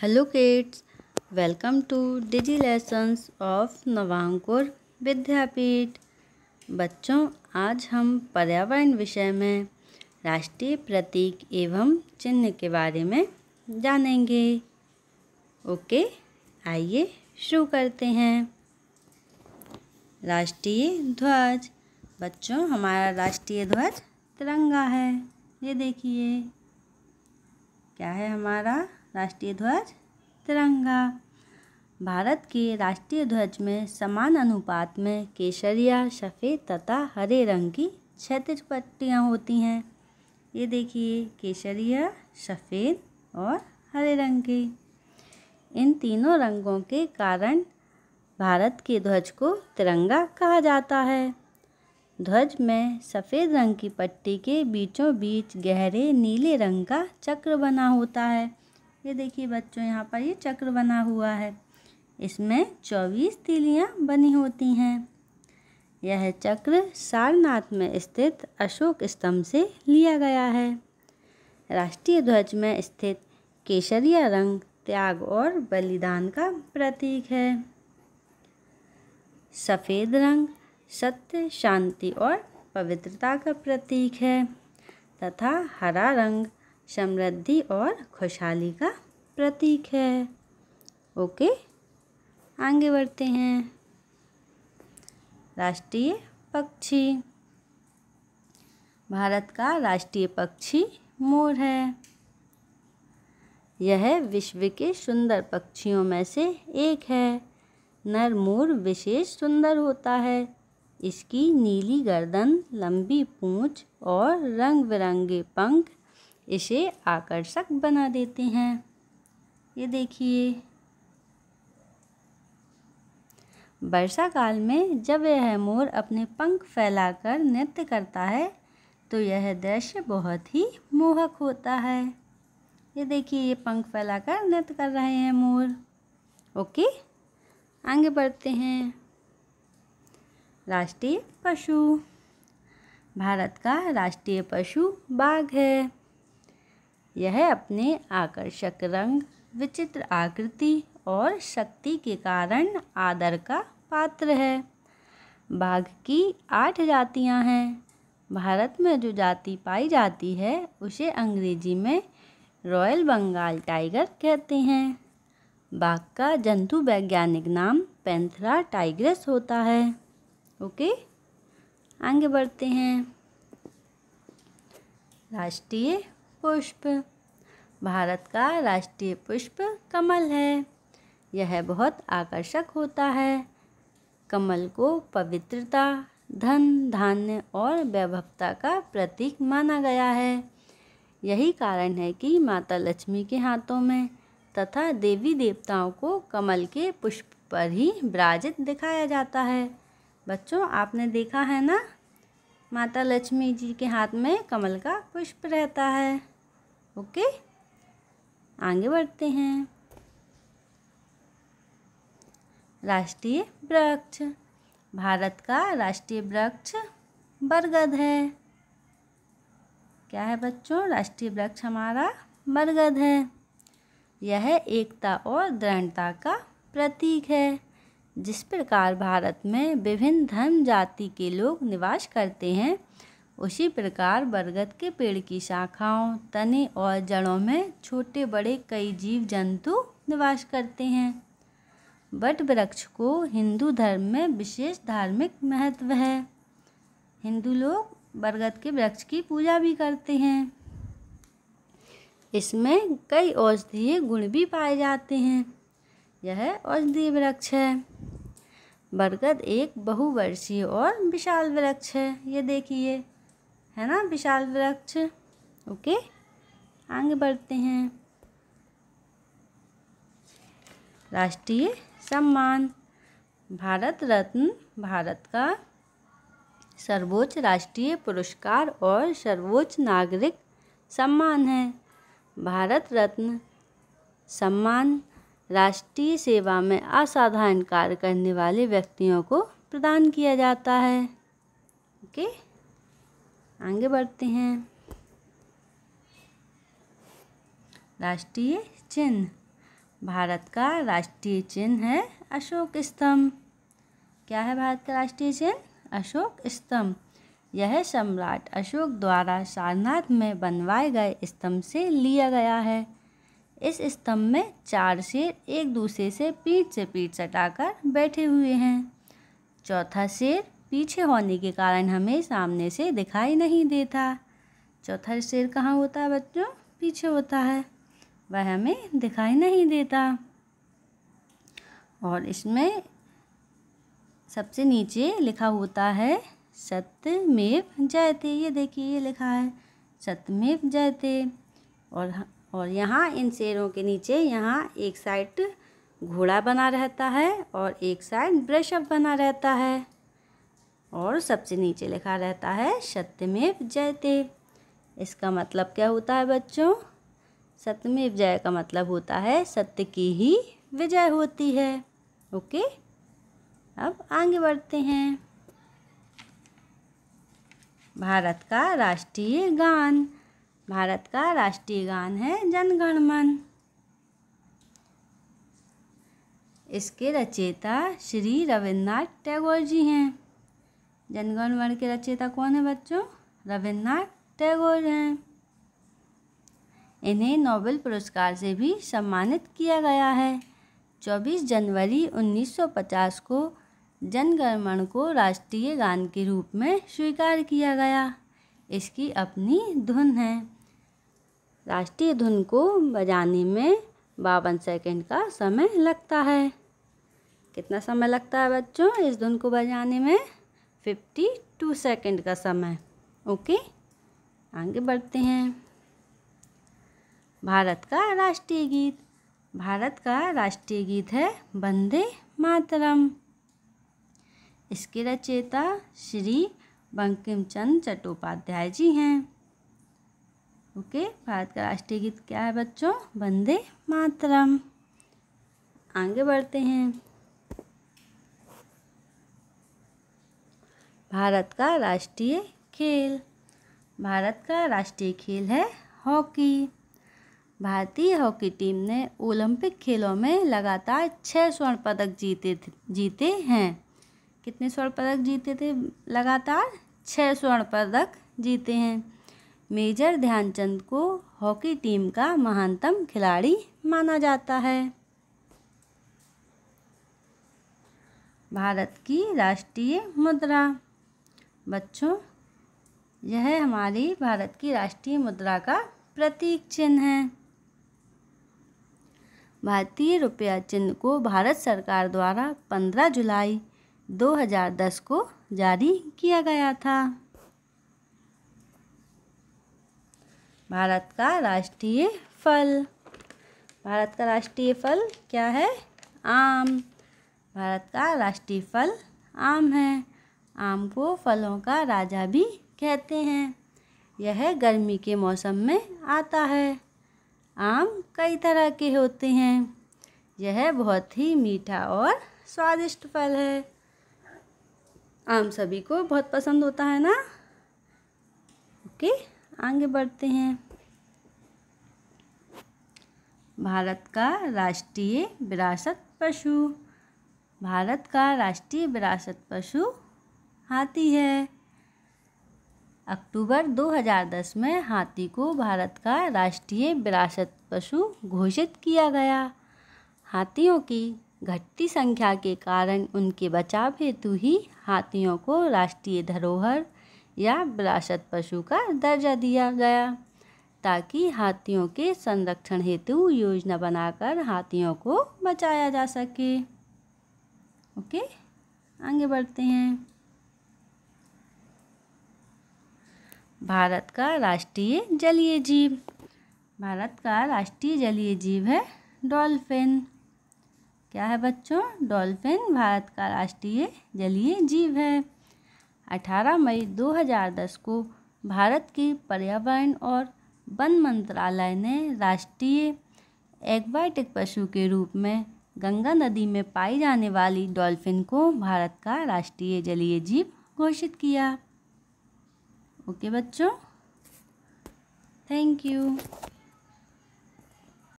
hello kids welcome to digi lessons of Navankur Vidyapeeth बच्चों आज हम पर्यावरण विषय में राष्ट्रीय प्रतीक एवं चिन्ह के बारे में जानेंगे ओके आइए शुरू करते हैं राष्ट्रीय ध्वज बच्चों हमारा राष्ट्रीय ध्वज तिरंगा है ये देखिए क्या है हमारा राष्ट्रीय ध्वज तिरंगा भारत के राष्ट्रीय ध्वज में समान अनुपात में केसरिया सफ़ेद तथा हरे रंग की क्षेत्र पट्टियाँ होती हैं ये देखिए केसरिया सफ़ेद और हरे रंग के इन तीनों रंगों के कारण भारत के ध्वज को तिरंगा कहा जाता है ध्वज में सफ़ेद रंग की पट्टी के बीचों बीच गहरे नीले रंग का चक्र बना होता है ये देखिए बच्चों यहाँ पर ये चक्र बना हुआ है इसमें चौबीस तीलियाँ बनी होती हैं यह चक्र सारनाथ में स्थित अशोक स्तंभ से लिया गया है राष्ट्रीय ध्वज में स्थित केसरिया रंग त्याग और बलिदान का प्रतीक है सफ़ेद रंग सत्य शांति और पवित्रता का प्रतीक है तथा हरा रंग समृद्धि और खुशहाली का प्रतीक है ओके आगे बढ़ते हैं राष्ट्रीय पक्षी भारत का राष्ट्रीय पक्षी मोर है यह विश्व के सुंदर पक्षियों में से एक है नर मोर विशेष सुंदर होता है इसकी नीली गर्दन लंबी पूंछ और रंग बिरंगे पंख इसे आकर्षक बना देते हैं ये देखिए वर्षा काल में जब यह मोर अपने पंख फैलाकर नृत्य करता है तो यह दृश्य बहुत ही मोहक होता है ये देखिए ये पंख फैलाकर नृत्य कर रहे हैं मोर ओके आगे बढ़ते हैं राष्ट्रीय पशु भारत का राष्ट्रीय पशु बाघ है यह अपने आकर्षक रंग विचित्र आकृति और शक्ति के कारण आदर का पात्र है बाघ की आठ जातियां हैं भारत में जो जाति पाई जाती है उसे अंग्रेजी में रॉयल बंगाल टाइगर कहते हैं बाघ का जंतु वैज्ञानिक नाम पेंथरा टाइग्रेस होता है ओके आगे बढ़ते हैं राष्ट्रीय पुष्प भारत का राष्ट्रीय पुष्प कमल है यह बहुत आकर्षक होता है कमल को पवित्रता धन धान्य और वैभवता का प्रतीक माना गया है यही कारण है कि माता लक्ष्मी के हाथों में तथा देवी देवताओं को कमल के पुष्प पर ही विराजित दिखाया जाता है बच्चों आपने देखा है ना माता लक्ष्मी जी के हाथ में कमल का पुष्प रहता है ओके आगे बढ़ते हैं राष्ट्रीय वृक्ष भारत का राष्ट्रीय वृक्ष बरगद है क्या है बच्चों राष्ट्रीय वृक्ष हमारा बरगद है यह एकता और दृढ़ता का प्रतीक है जिस प्रकार भारत में विभिन्न धर्म जाति के लोग निवास करते हैं उसी प्रकार बरगद के पेड़ की शाखाओं तने और जड़ों में छोटे बड़े कई जीव जंतु निवास करते हैं बट वृक्ष को हिंदू धर्म में विशेष धार्मिक महत्व है हिंदू लोग बरगद के वृक्ष की पूजा भी करते हैं इसमें कई औषधीय गुण भी पाए जाते हैं यह औषधीय वृक्ष है बरगद एक बहुवर्षीय और विशाल वृक्ष है ये देखिए है ना विशाल वृक्ष ओके आगे बढ़ते हैं राष्ट्रीय सम्मान भारत रत्न भारत का सर्वोच्च राष्ट्रीय पुरस्कार और सर्वोच्च नागरिक सम्मान है भारत रत्न सम्मान राष्ट्रीय सेवा में असाधारण कार्य करने वाले व्यक्तियों को प्रदान किया जाता है ओके आगे बढ़ते हैं राष्ट्रीय चिन्ह भारत का राष्ट्रीय चिन्ह है अशोक स्तंभ क्या है भारत का राष्ट्रीय चिन्ह अशोक स्तंभ यह सम्राट अशोक द्वारा सारनाथ में बनवाए गए स्तंभ से लिया गया है इस स्तंभ में चार शेर एक दूसरे से पीठ से पीठ सटाकर बैठे हुए हैं चौथा शेर पीछे होने के कारण हमें सामने से दिखाई नहीं देता चौथा शेर कहाँ होता है बच्चों पीछे होता है वह हमें दिखाई नहीं देता और इसमें सबसे नीचे लिखा होता है सत्यमेव जयते ये देखिए ये लिखा है सत्यमेव जयते और और यहाँ इन शेरों के नीचे यहाँ एक साइड घोड़ा बना रहता है और एक साइड ब्रशअप बना रहता है और सबसे नीचे लिखा रहता है सत्यमेव जयते इसका मतलब क्या होता है बच्चों सत्यमेव जय का मतलब होता है सत्य की ही विजय होती है ओके अब आगे बढ़ते हैं भारत का राष्ट्रीय गान भारत का राष्ट्रीय गान है जनगणमन इसके रचयिता श्री रविन्द्रनाथ टैगोर जी हैं जनगणमन के रचयिता कौन है बच्चों रविन्द्रनाथ टैगोर हैं इन्हें नोबेल पुरस्कार से भी सम्मानित किया गया है चौबीस जनवरी 1950 को जनगणमन को राष्ट्रीय गान के रूप में स्वीकार किया गया इसकी अपनी धुन है राष्ट्रीय धुन को बजाने में बावन सेकंड का समय लगता है कितना समय लगता है बच्चों इस धुन को बजाने में फिफ्टी टू सेकेंड का समय ओके आगे बढ़ते हैं भारत का राष्ट्रीय गीत भारत का राष्ट्रीय गीत है वंदे मातरम इसके रचयिता श्री बंकिम चंद चट्टोपाध्याय जी हैं ओके भारत का राष्ट्रीय गीत क्या है बच्चों वंदे मातरम आगे बढ़ते हैं भारत का राष्ट्रीय खेल भारत का राष्ट्रीय खेल है हॉकी भारतीय हॉकी टीम ने ओलंपिक खेलों में लगातार छः स्वर्ण पदक जीते जीते हैं कितने स्वर्ण पदक जीते थे लगातार छः स्वर्ण पदक जीते हैं मेजर ध्यानचंद को हॉकी टीम का महानतम खिलाड़ी माना जाता है भारत की राष्ट्रीय मुद्रा बच्चों यह हमारी भारत की राष्ट्रीय मुद्रा का प्रतीक चिन्ह है भारतीय रुपया चिन्ह को भारत सरकार द्वारा 15 जुलाई 2010 को जारी किया गया था भारत का राष्ट्रीय फल भारत का राष्ट्रीय फल क्या है आम भारत का राष्ट्रीय फल आम है आम को फलों का राजा भी कहते हैं यह गर्मी के मौसम में आता है आम कई तरह के होते हैं यह बहुत ही मीठा और स्वादिष्ट फल है आम सभी को बहुत पसंद होता है ना ओके आगे बढ़ते हैं भारत का राष्ट्रीय विरासत पशु भारत का राष्ट्रीय विरासत पशु हाथी है अक्टूबर 2010 में हाथी को भारत का राष्ट्रीय विरासत पशु घोषित किया गया हाथियों की घटती संख्या के कारण उनके बचाव हेतु ही हाथियों को राष्ट्रीय धरोहर या विरासत पशु का दर्जा दिया गया ताकि हाथियों के संरक्षण हेतु योजना बनाकर हाथियों को बचाया जा सके ओके आगे बढ़ते हैं भारत का राष्ट्रीय जलीय जीव भारत का राष्ट्रीय जलीय जीव है डॉल्फिन क्या है बच्चों डॉल्फिन भारत का राष्ट्रीय जलीय जीव है 18 मई 2010 को भारत की पर्यावरण और वन मंत्रालय ने राष्ट्रीय एक्वाटिक पशु के रूप में गंगा नदी में पाई जाने वाली डॉल्फिन को भारत का राष्ट्रीय जलीय जीव घोषित किया ओके बच्चों थैंक यू